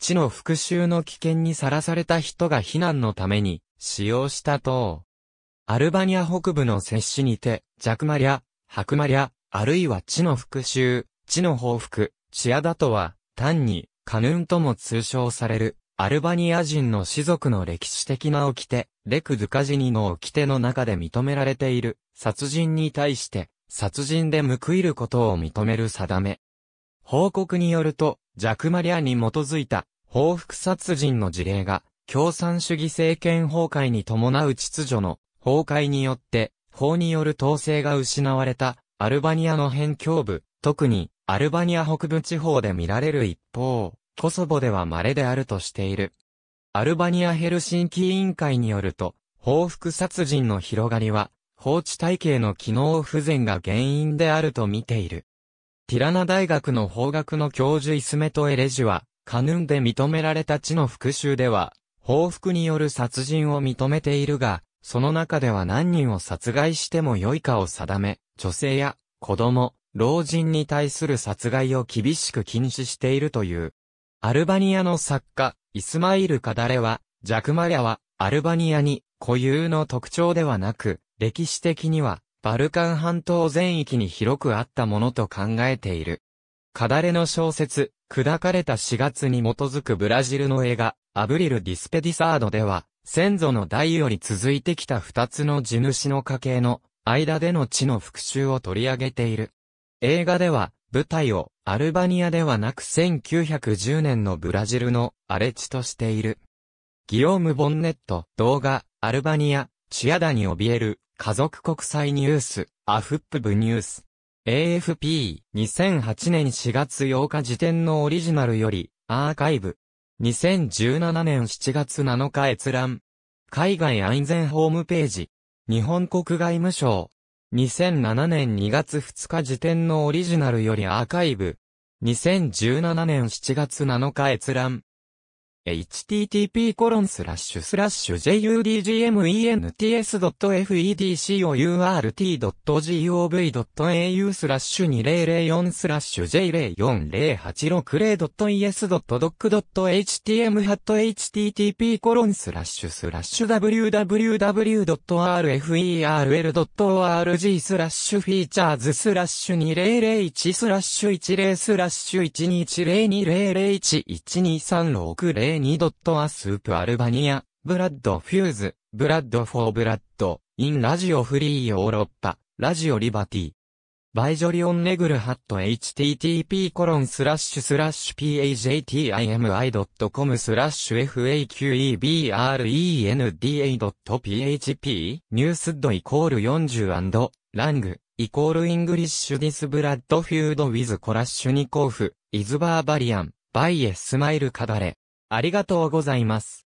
地の復讐の危険にさらされた人が避難のために使用した塔。アルバニア北部の摂氏にて、ジャクマリア、ハクマリア、あるいは地の復讐、地の報復、チアダとは、単に、カヌンとも通称される、アルバニア人の士族の歴史的な掟、レク・ドゥカジニの掟の中で認められている、殺人に対して、殺人で報いることを認める定め。報告によると、ジャクマリアに基づいた報復殺人の事例が共産主義政権崩壊に伴う秩序の崩壊によって法による統制が失われたアルバニアの辺境部、特にアルバニア北部地方で見られる一方、コソボでは稀であるとしている。アルバニアヘルシンキ委員会によると、報復殺人の広がりは、放置体系の機能不全が原因であると見ている。ティラナ大学の法学の教授イスメトエレジは、カヌンで認められた地の復讐では、報復による殺人を認めているが、その中では何人を殺害しても良いかを定め、女性や子供、老人に対する殺害を厳しく禁止しているという。アルバニアの作家、イスマイル・カダレは、ジャクマリャは、アルバニアに固有の特徴ではなく、歴史的にはバルカン半島全域に広くあったものと考えている。カダレの小説、砕かれた4月に基づくブラジルの映画、アブリル・ディスペディサードでは、先祖の代より続いてきた二つの地主の家系の間での地の復讐を取り上げている。映画では、舞台をアルバニアではなく1910年のブラジルの荒れ地としている。ギオーム・ボンネット、動画、アルバニア、チアダに怯える、家族国際ニュース、アフップブニュース。AFP、2008年4月8日時点のオリジナルより、アーカイブ。2017年7月7日閲覧。海外安全ホームページ。日本国外務省。2007年2月2日時点のオリジナルよりアーカイブ。2017年7月7日閲覧。http コロンスラッシュスラッシュ judgments.fedcourt.gov.au スラッシュ2004スラッシュ j040860.es.doc.htm ハット http コロンスラッシュスラッシュ www.rferl.org スラッシュフィーチャーズスラッシュ2001スラッシュ10スラッシュ1210200112360ニドットアスープアルバニア、ブラッドフューズ、ブラッドフォーブラッド、インラジオフリーヨーロッパ、ラジオリバティ。バイジョリオンネグルハット http コロンスラッシュスラッシュ pajtimi.com スラッシュ faqebrenda.php ニュースドイコール40ラングイコールイングリッシュディスブラッドフュードウィズコラッシュニコーフイズバーバリアンバイエスマイルカダレありがとうございます。